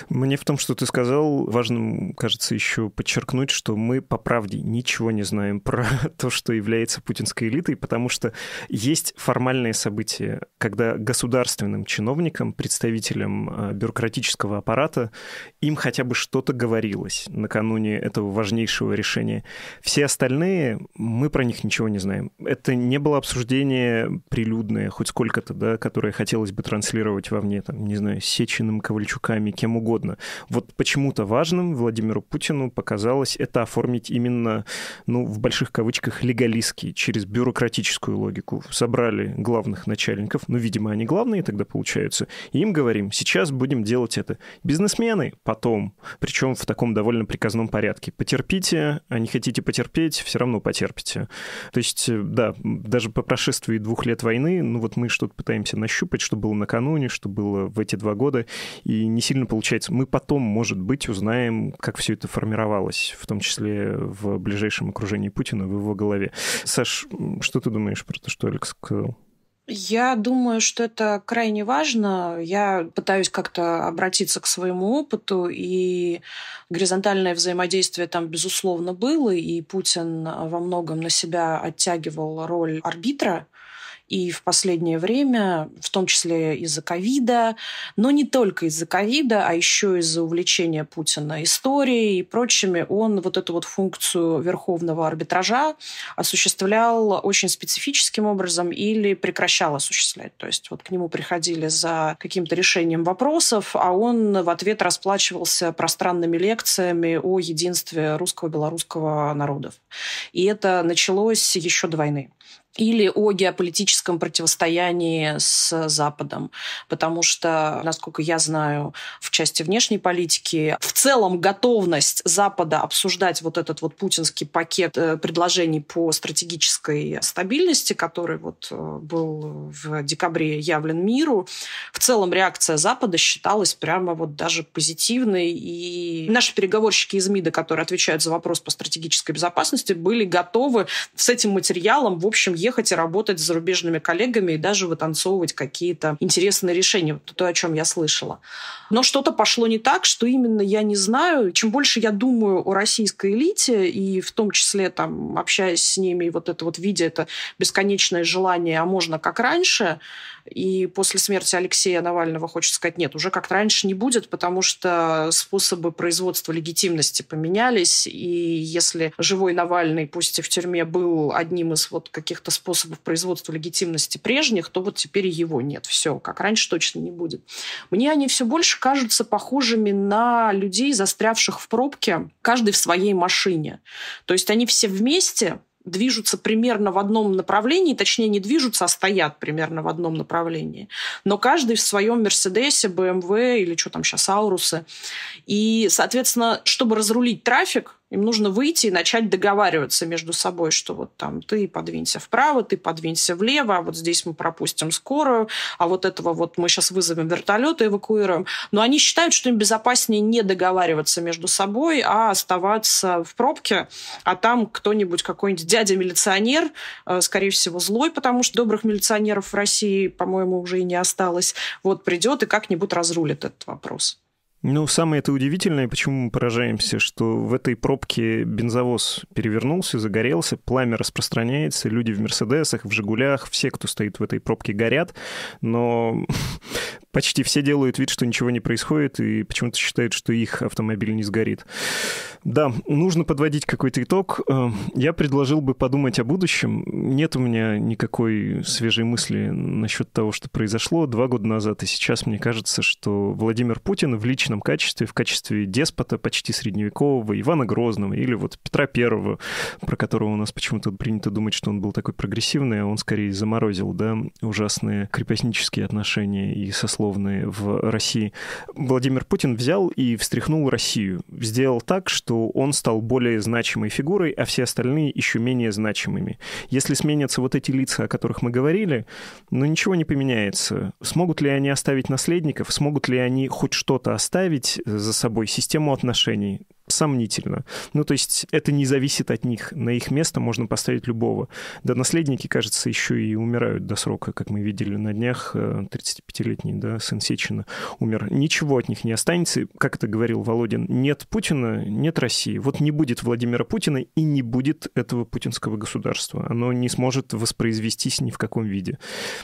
Мне в том, что ты сказал, важным, кажется, еще подчеркнуть, что мы по правде ничего не знаем про то, что является путинской элитой, потому что есть формальные события, когда государственным чиновникам, представителям а, бюрократического аппарата, им хотя бы что-то говорилось накануне этого важнейшего решения. Все остальные, мы про них ничего не знаем. Это не было обсуждение прилюдное, хоть сколько-то, да, которое хотелось бы транслировать во мне, там, не знаю, Сечиным, Ковальчуками, кем чем угодно. Вот почему-то важным Владимиру Путину показалось это оформить именно, ну, в больших кавычках, легалистски, через бюрократическую логику. Собрали главных начальников, ну, видимо, они главные тогда получаются, и им говорим, сейчас будем делать это. Бизнесмены потом, причем в таком довольно приказном порядке. Потерпите, а не хотите потерпеть, все равно потерпите. То есть, э, да, даже по прошествии двух лет войны, ну вот мы что-то пытаемся нащупать, что было накануне, что было в эти два года, и не сильно получается получается. Мы потом, может быть, узнаем, как все это формировалось, в том числе в ближайшем окружении Путина, в его голове. Саш, что ты думаешь про то, что Алекс сказал? Я думаю, что это крайне важно. Я пытаюсь как-то обратиться к своему опыту, и горизонтальное взаимодействие там, безусловно, было, и Путин во многом на себя оттягивал роль арбитра, и в последнее время, в том числе из-за ковида, но не только из-за ковида, а еще из-за увлечения Путина историей и прочими, он вот эту вот функцию верховного арбитража осуществлял очень специфическим образом или прекращал осуществлять. То есть вот к нему приходили за каким-то решением вопросов, а он в ответ расплачивался пространными лекциями о единстве русского и белорусского народов. И это началось еще до войны или о геополитическом противостоянии с Западом. Потому что, насколько я знаю, в части внешней политики в целом готовность Запада обсуждать вот этот вот путинский пакет э, предложений по стратегической стабильности, который вот э, был в декабре явлен миру, в целом реакция Запада считалась прямо вот даже позитивной. И наши переговорщики из МИДа, которые отвечают за вопрос по стратегической безопасности, были готовы с этим материалом, в общем, ехать и работать с зарубежными коллегами и даже вытанцовывать какие-то интересные решения, вот то, о чем я слышала. Но что-то пошло не так, что именно я не знаю. Чем больше я думаю о российской элите, и в том числе там общаясь с ними, и вот это вот видя это бесконечное желание, а можно как раньше, и после смерти Алексея Навального, хочет сказать, нет, уже как-то раньше не будет, потому что способы производства легитимности поменялись. И если живой Навальный, пусть и в тюрьме, был одним из вот каких-то способов производства легитимности прежних, то вот теперь его нет. Все, как раньше точно не будет. Мне они все больше кажутся похожими на людей, застрявших в пробке, каждый в своей машине. То есть они все вместе, движутся примерно в одном направлении, точнее не движутся, а стоят примерно в одном направлении. Но каждый в своем Мерседесе, БМВ эм или что там сейчас, Аурусы. И, соответственно, чтобы разрулить трафик, им нужно выйти и начать договариваться между собой, что вот там ты подвинься вправо, ты подвинься влево, а вот здесь мы пропустим скорую, а вот этого вот мы сейчас вызовем вертолет и эвакуируем. Но они считают, что им безопаснее не договариваться между собой, а оставаться в пробке, а там кто-нибудь, какой-нибудь дядя-милиционер, э, скорее всего, злой, потому что добрых милиционеров в России, по-моему, уже и не осталось, вот придет и как-нибудь разрулит этот вопрос. Ну, самое это удивительное, почему мы поражаемся, что в этой пробке бензовоз перевернулся, загорелся, пламя распространяется, люди в Мерседесах, в Жигулях, все, кто стоит в этой пробке, горят, но почти все делают вид, что ничего не происходит, и почему-то считают, что их автомобиль не сгорит. Да, нужно подводить какой-то итог. Э, я предложил бы подумать о будущем. Нет у меня никакой свежей мысли насчет того, что произошло два года назад, и сейчас мне кажется, что Владимир Путин в личном качестве, в качестве деспота почти средневекового, Ивана Грозного или вот Петра Первого, про которого у нас почему-то принято думать, что он был такой прогрессивный, а он скорее заморозил, да, ужасные крепостнические отношения и со православные в России, Владимир Путин взял и встряхнул Россию. Сделал так, что он стал более значимой фигурой, а все остальные еще менее значимыми. Если сменятся вот эти лица, о которых мы говорили, но ну, ничего не поменяется. Смогут ли они оставить наследников? Смогут ли они хоть что-то оставить за собой? Систему отношений? сомнительно. Ну, то есть это не зависит от них. На их место можно поставить любого. Да, наследники, кажется, еще и умирают до срока, как мы видели на днях. 35-летний, э, да, сын Сечина умер. Ничего от них не останется. Как это говорил Володин, нет Путина, нет России. Вот не будет Владимира Путина и не будет этого путинского государства. Оно не сможет воспроизвестись ни в каком виде.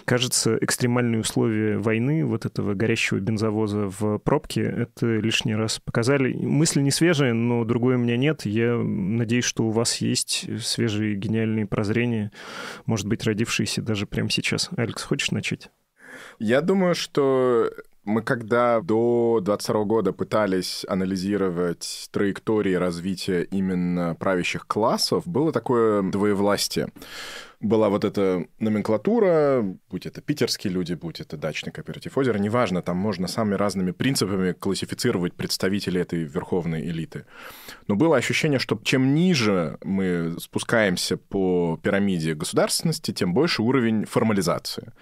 Кажется, экстремальные условия войны, вот этого горящего бензовоза в пробке, это лишний раз показали. Мысли не свежие, но другое у меня нет. Я надеюсь, что у вас есть свежие гениальные прозрения, может быть, родившиеся даже прямо сейчас. Алекс, хочешь начать? Я думаю, что мы когда до 22 года пытались анализировать траектории развития именно правящих классов, было такое двоевластие была вот эта номенклатура, будь это питерские люди, будь это дачный кооператив озера, неважно, там можно самыми разными принципами классифицировать представителей этой верховной элиты. Но было ощущение, что чем ниже мы спускаемся по пирамиде государственности, тем больше уровень формализации.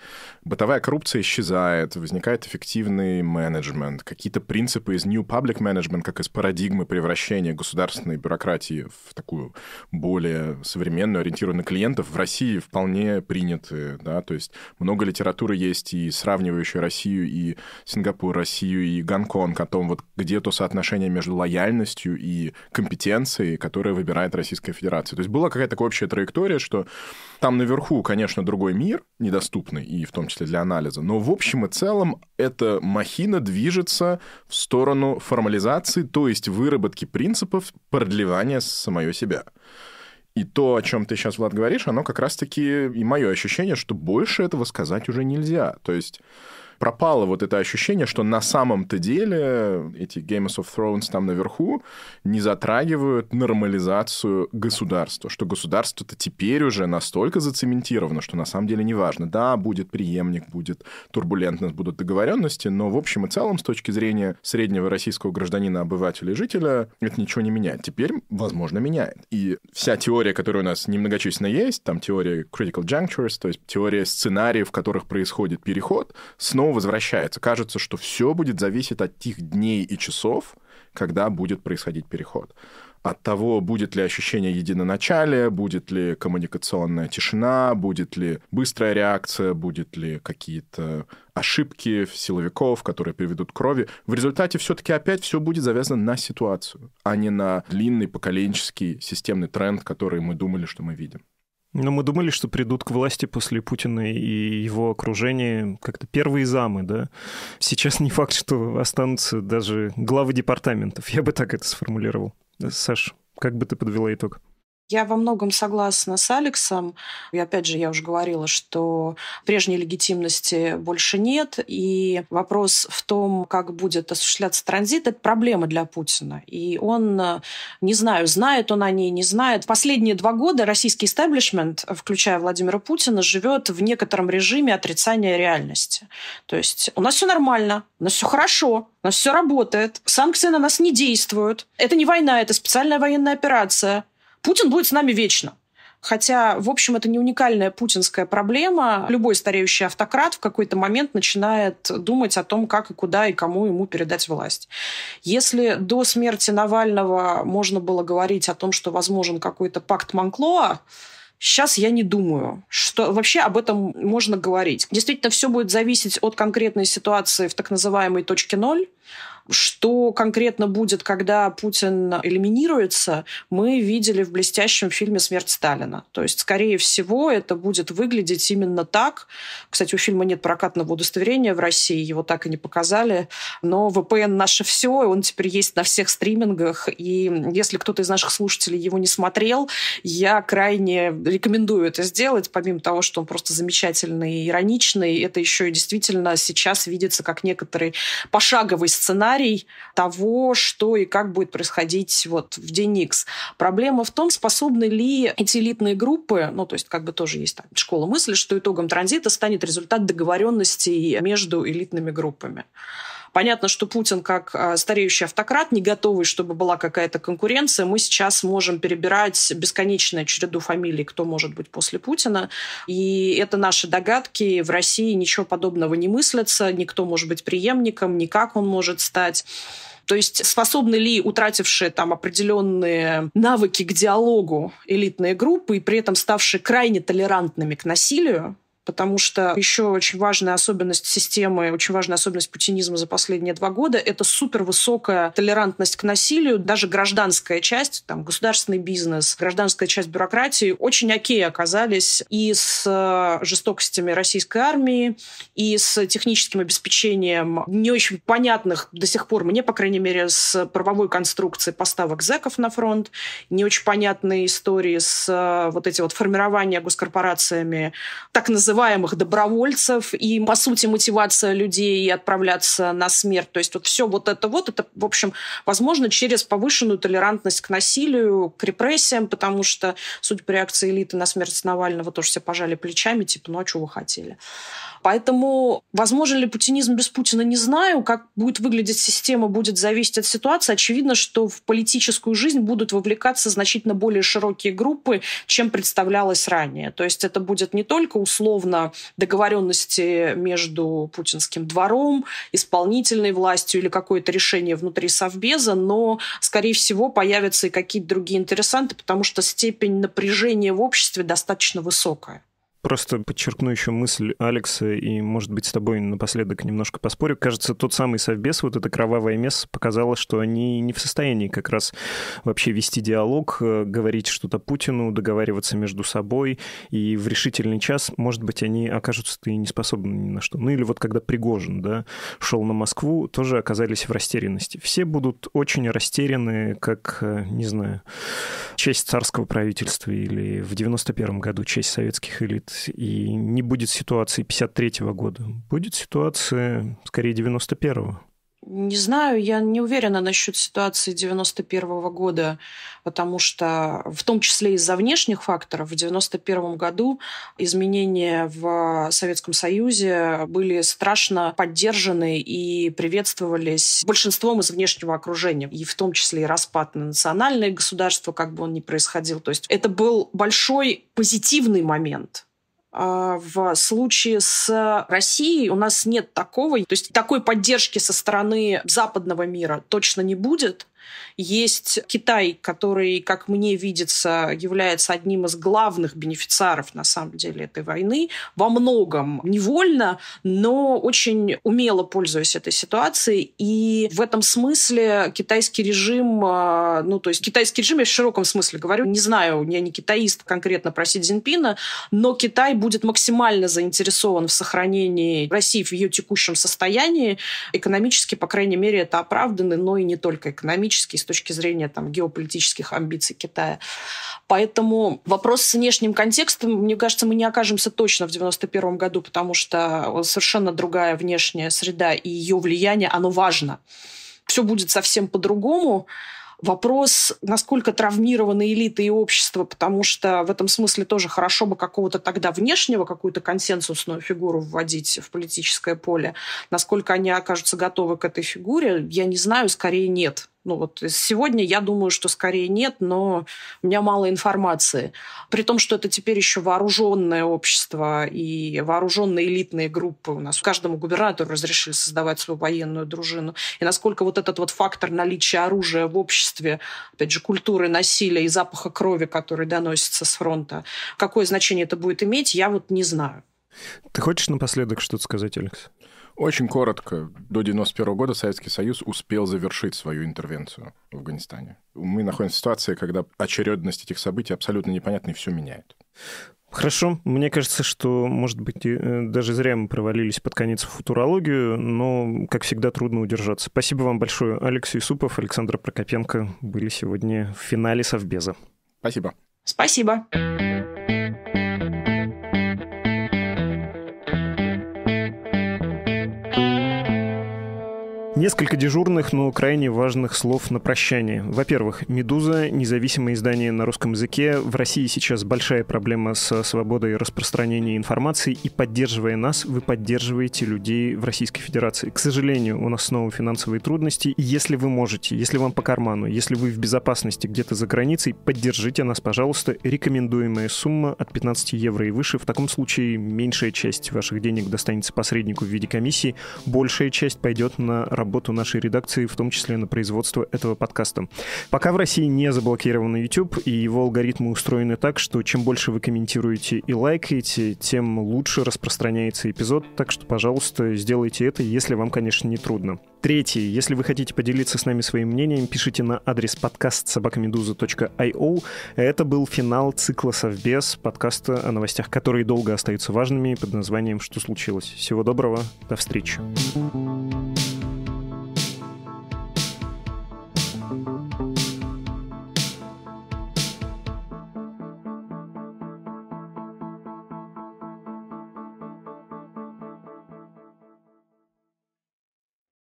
Бытовая коррупция исчезает, возникает эффективный менеджмент, какие-то принципы из New Public Management, как из парадигмы превращения государственной бюрократии в такую более современную, ориентированную на клиентов, в России России вполне приняты, да, то есть много литературы есть и сравнивающая Россию, и Сингапур, Россию, и Гонконг, о том, вот где то соотношение между лояльностью и компетенцией, которая выбирает Российская Федерация. То есть была какая-то такая общая траектория, что там наверху, конечно, другой мир, недоступный, и в том числе для анализа, но в общем и целом эта махина движется в сторону формализации, то есть выработки принципов продлевания самое себя. И то, о чем ты сейчас, Влад, говоришь, оно как раз-таки и мое ощущение, что больше этого сказать уже нельзя. То есть пропало вот это ощущение, что на самом-то деле эти Games of Thrones там наверху не затрагивают нормализацию государства, что государство-то теперь уже настолько зацементировано, что на самом деле неважно. Да, будет преемник, будет турбулентность, будут договоренности, но в общем и целом с точки зрения среднего российского гражданина, обывателя и жителя это ничего не меняет. Теперь, возможно, меняет. И вся теория, которая у нас немногочисленно есть, там теория critical junctures, то есть теория сценариев, в которых происходит переход, снова снова возвращается. Кажется, что все будет зависеть от тех дней и часов, когда будет происходить переход. От того, будет ли ощущение единоначалия, будет ли коммуникационная тишина, будет ли быстрая реакция, будет ли какие-то ошибки силовиков, которые приведут к крови. В результате все-таки опять все будет завязано на ситуацию, а не на длинный поколенческий системный тренд, который мы думали, что мы видим. Но мы думали, что придут к власти после Путина и его окружения как-то первые замы, да? Сейчас не факт, что останутся даже главы департаментов. Я бы так это сформулировал. Саш, как бы ты подвела итог? Я во многом согласна с Алексом. И опять же, я уже говорила, что прежней легитимности больше нет. И вопрос в том, как будет осуществляться транзит, это проблема для Путина. И он, э, не знаю, знает он о ней, не знает. Последние два года российский истеблишмент, включая Владимира Путина, живет в некотором режиме отрицания реальности. То есть у нас все нормально, у нас все хорошо, у нас все работает, санкции на нас не действуют. Это не война, это специальная военная операция. Путин будет с нами вечно. Хотя, в общем, это не уникальная путинская проблема. Любой стареющий автократ в какой-то момент начинает думать о том, как и куда и кому ему передать власть. Если до смерти Навального можно было говорить о том, что возможен какой-то пакт Монклоа, Сейчас я не думаю, что вообще об этом можно говорить. Действительно, все будет зависеть от конкретной ситуации в так называемой точке ноль. Что конкретно будет, когда Путин элиминируется, мы видели в блестящем фильме «Смерть Сталина». То есть, скорее всего, это будет выглядеть именно так. Кстати, у фильма нет прокатного удостоверения в России, его так и не показали. Но VPN наше все, и он теперь есть на всех стримингах. И если кто-то из наших слушателей его не смотрел, я крайне рекомендую это сделать. Помимо того, что он просто замечательный и ироничный, это еще и действительно сейчас видится как некоторый пошаговый сценарий, сценарий того, что и как будет происходить вот в день X. Проблема в том, способны ли эти элитные группы, ну, то есть как бы тоже есть там школа мысли, что итогом транзита станет результат договоренностей между элитными группами. Понятно, что Путин как а, стареющий автократ, не готовый, чтобы была какая-то конкуренция. Мы сейчас можем перебирать бесконечную череду фамилий, кто может быть после Путина. И это наши догадки. В России ничего подобного не мыслится. Никто может быть преемником, никак он может стать. То есть способны ли утратившие там определенные навыки к диалогу элитные группы и при этом ставшие крайне толерантными к насилию, потому что еще очень важная особенность системы, очень важная особенность путинизма за последние два года – это супервысокая толерантность к насилию. Даже гражданская часть, там, государственный бизнес, гражданская часть бюрократии очень окей оказались и с э, жестокостями российской армии, и с техническим обеспечением не очень понятных до сих пор, мне, по крайней мере, с правовой конструкцией поставок зэков на фронт, не очень понятные истории с э, вот эти вот формирования госкорпорациями так называемых называемых добровольцев и, по сути, мотивация людей отправляться на смерть. То есть вот все вот это вот, это, в общем, возможно, через повышенную толерантность к насилию, к репрессиям, потому что, судя по реакции элиты на смерть Навального, тоже все пожали плечами, типа, ну а чего вы хотели? Поэтому возможен ли путинизм без Путина, не знаю. Как будет выглядеть система, будет зависеть от ситуации. Очевидно, что в политическую жизнь будут вовлекаться значительно более широкие группы, чем представлялось ранее. То есть это будет не только условно условно договоренности между путинским двором, исполнительной властью или какое-то решение внутри Совбеза, но, скорее всего, появятся и какие-то другие интересанты, потому что степень напряжения в обществе достаточно высокая. Просто подчеркну еще мысль Алекса, и, может быть, с тобой напоследок немножко поспорю. Кажется, тот самый совбес, вот это кровавое место, показало, что они не в состоянии как раз вообще вести диалог, э, говорить что-то Путину, договариваться между собой, и в решительный час, может быть, они окажутся-то и не способны ни на что. Ну или вот когда Пригожин, да, шел на Москву, тоже оказались в растерянности. Все будут очень растеряны, как, э, не знаю, честь царского правительства или в 91 году честь советских элит и не будет ситуации 53 года. Будет ситуация, скорее, 91-го. Не знаю, я не уверена насчет ситуации 91 -го года, потому что в том числе из-за внешних факторов в 91 году изменения в Советском Союзе были страшно поддержаны и приветствовались большинством из внешнего окружения, и в том числе и распад на национальное государство, как бы он ни происходил. То есть это был большой позитивный момент а, в случае с Россией у нас нет такого, то есть такой поддержки со стороны западного мира точно не будет. Есть Китай, который, как мне видится, является одним из главных бенефициаров, на самом деле, этой войны. Во многом невольно, но очень умело пользуясь этой ситуацией. И в этом смысле китайский режим, э, ну, то есть китайский режим, я в широком смысле говорю, не знаю, я не китаист конкретно про Си Цзиньпина, но Китай будет максимально заинтересован в сохранении России в ее текущем состоянии. Экономически, по крайней мере, это оправданно, но и не только экономически стратегический с точки зрения там, геополитических амбиций Китая. Поэтому вопрос с внешним контекстом, мне кажется, мы не окажемся точно в 1991 году, потому что совершенно другая внешняя среда и ее влияние, оно важно. Все будет совсем по-другому. Вопрос, насколько травмированы элиты и общество, потому что в этом смысле тоже хорошо бы какого-то тогда внешнего, какую-то консенсусную фигуру вводить в политическое поле. Насколько они окажутся готовы к этой фигуре, я не знаю, скорее нет. Ну вот сегодня я думаю, что скорее нет, но у меня мало информации. При том, что это теперь еще вооруженное общество и вооруженные элитные группы у нас. Каждому губернатору разрешили создавать свою военную дружину. И насколько вот этот вот фактор наличия оружия в обществе, опять же, культуры насилия и запаха крови, который доносится с фронта, какое значение это будет иметь, я вот не знаю. Ты хочешь напоследок что-то сказать, Алекс? Очень коротко. До 91 года Советский Союз успел завершить свою интервенцию в Афганистане. Мы находимся в ситуации, когда очередность этих событий абсолютно непонятна и все меняет. Хорошо. Мне кажется, что, может быть, э, даже зря мы провалились под конец футурологию, но, как всегда, трудно удержаться. Спасибо вам большое. Алекс Супов, Александр Прокопенко были сегодня в финале Совбеза. Спасибо. Спасибо. Несколько дежурных, но крайне важных слов на прощание. Во-первых, «Медуза» — независимое издание на русском языке. В России сейчас большая проблема со свободой распространения информации, и поддерживая нас, вы поддерживаете людей в Российской Федерации. К сожалению, у нас снова финансовые трудности, если вы можете, если вам по карману, если вы в безопасности где-то за границей, поддержите нас, пожалуйста. Рекомендуемая сумма от 15 евро и выше. В таком случае меньшая часть ваших денег достанется посреднику в виде комиссии, большая часть пойдет на работу работу нашей редакции, в том числе на производство этого подкаста. Пока в России не заблокирован YouTube, и его алгоритмы устроены так, что чем больше вы комментируете и лайкаете, тем лучше распространяется эпизод, так что, пожалуйста, сделайте это, если вам, конечно, не трудно. Третье. Если вы хотите поделиться с нами своим мнением, пишите на адрес подкаст собакамедуза.io. Это был финал цикла «Совбез» подкаста о новостях, которые долго остаются важными под названием «Что случилось?». Всего доброго, до встречи. Thank you.